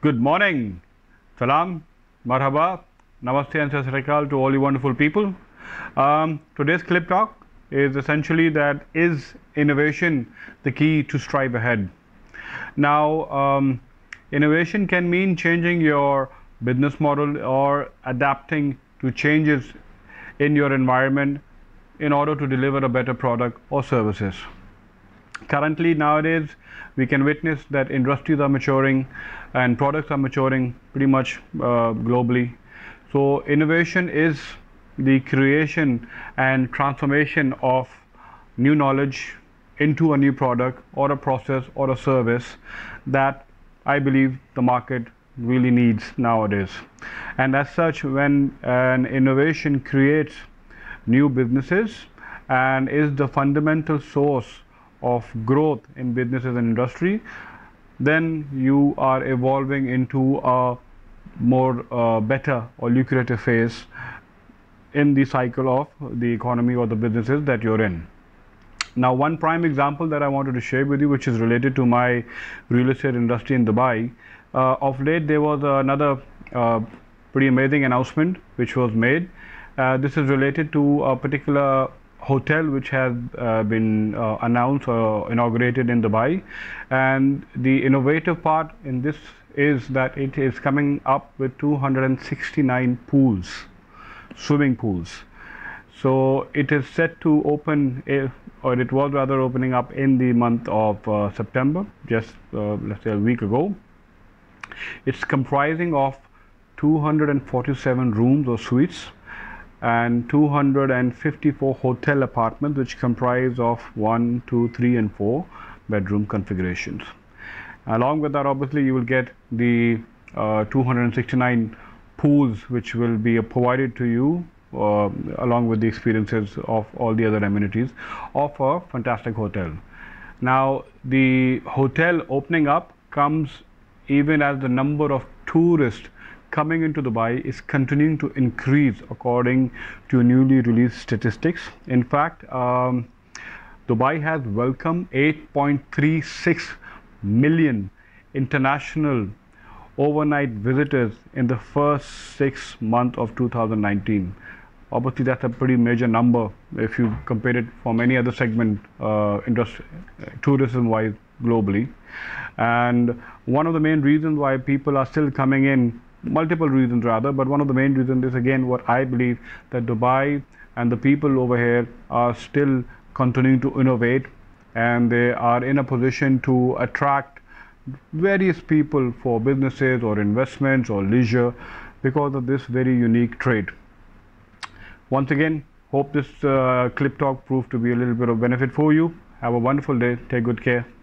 Good morning. Salam, marhaba, namaste and sasrakal to all you wonderful people. Um, today's clip talk is essentially that is innovation the key to strive ahead? Now, um, innovation can mean changing your business model or adapting to changes in your environment in order to deliver a better product or services currently nowadays we can witness that industries are maturing and products are maturing pretty much uh, globally so innovation is the creation and transformation of new knowledge into a new product or a process or a service that i believe the market really needs nowadays and as such when an innovation creates new businesses and is the fundamental source of growth in businesses and industry, then you are evolving into a more uh, better or lucrative phase in the cycle of the economy or the businesses that you're in. Now, one prime example that I wanted to share with you, which is related to my real estate industry in Dubai, uh, of late there was another uh, pretty amazing announcement which was made. Uh, this is related to a particular hotel which has uh, been uh, announced or inaugurated in Dubai and the innovative part in this is that it is coming up with 269 pools swimming pools so it is set to open if, eh, or it was rather opening up in the month of uh, September just uh, let's say a week ago it's comprising of 247 rooms or suites and 254 hotel apartments which comprise of 1 2 3 and 4 bedroom configurations along with that obviously you will get the uh, 269 pools which will be provided to you uh, along with the experiences of all the other amenities of a fantastic hotel now the hotel opening up comes even as the number of tourists coming into Dubai is continuing to increase according to newly released statistics. In fact, um, Dubai has welcomed 8.36 million international overnight visitors in the first six months of 2019. Obviously, that's a pretty major number if you compare it from any other segment, uh, uh tourism wise, globally. And one of the main reasons why people are still coming in multiple reasons rather, but one of the main reasons is again what I believe that Dubai and the people over here are still continuing to innovate and they are in a position to attract various people for businesses or investments or leisure because of this very unique trade. Once again, hope this uh, clip talk proved to be a little bit of benefit for you. Have a wonderful day. Take good care.